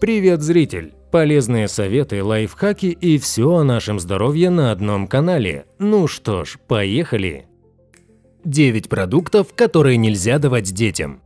Привет, зритель! Полезные советы, лайфхаки и все о нашем здоровье на одном канале. Ну что ж, поехали! 9 продуктов, которые нельзя давать детям.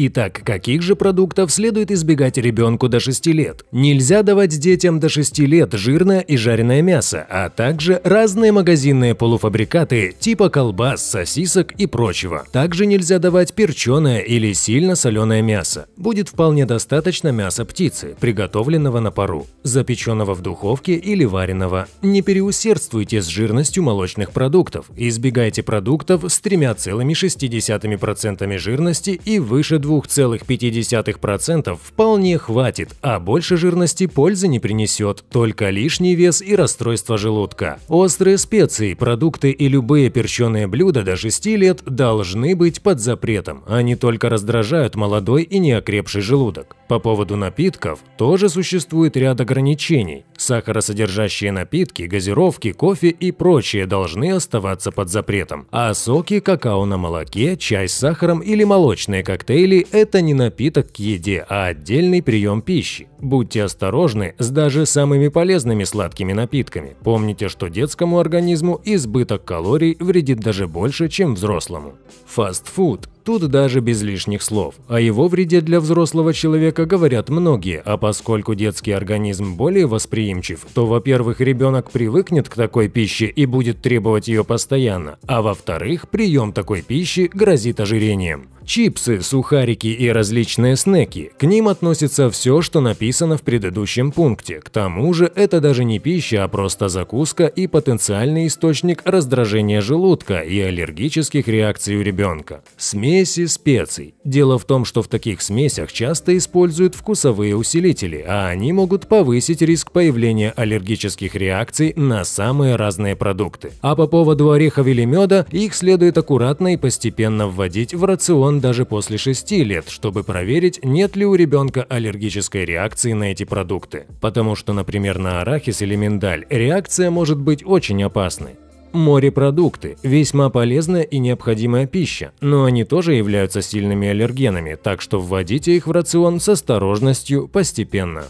Итак, каких же продуктов следует избегать ребенку до 6 лет? Нельзя давать детям до 6 лет жирное и жареное мясо, а также разные магазинные полуфабрикаты типа колбас, сосисок и прочего. Также нельзя давать перченое или сильно соленое мясо. Будет вполне достаточно мяса птицы, приготовленного на пару, запеченного в духовке или вареного. Не переусердствуйте с жирностью молочных продуктов. Избегайте продуктов с 3,6% жирности и выше 2 2,5% вполне хватит, а больше жирности пользы не принесет, только лишний вес и расстройство желудка. Острые специи, продукты и любые перченые блюда до 6 лет должны быть под запретом, они а только раздражают молодой и неокрепший желудок. По поводу напитков тоже существует ряд ограничений. Сахаросодержащие напитки, газировки, кофе и прочее должны оставаться под запретом, а соки, какао на молоке, чай с сахаром или молочные коктейли это не напиток к еде, а отдельный прием пищи. Будьте осторожны с даже самыми полезными сладкими напитками. Помните, что детскому организму избыток калорий вредит даже больше, чем взрослому. Фастфуд Тут даже без лишних слов. О его вреде для взрослого человека говорят многие, а поскольку детский организм более восприимчив, то, во-первых, ребенок привыкнет к такой пище и будет требовать ее постоянно, а во-вторых, прием такой пищи грозит ожирением. Чипсы, сухарики и различные снеки. К ним относится все, что написано в предыдущем пункте. К тому же это даже не пища, а просто закуска и потенциальный источник раздражения желудка и аллергических реакций у ребенка. Смеси специй. Дело в том, что в таких смесях часто используют вкусовые усилители, а они могут повысить риск появления аллергических реакций на самые разные продукты. А по поводу орехов или меда, их следует аккуратно и постепенно вводить в рацион даже после 6 лет, чтобы проверить, нет ли у ребенка аллергической реакции на эти продукты. Потому что, например, на арахис или миндаль реакция может быть очень опасной. Морепродукты – весьма полезная и необходимая пища, но они тоже являются сильными аллергенами, так что вводите их в рацион с осторожностью постепенно.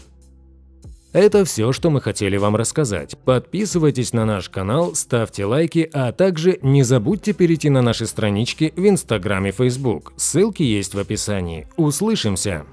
Это все, что мы хотели вам рассказать. Подписывайтесь на наш канал, ставьте лайки, а также не забудьте перейти на наши странички в Инстаграм и Фейсбук. Ссылки есть в описании. Услышимся!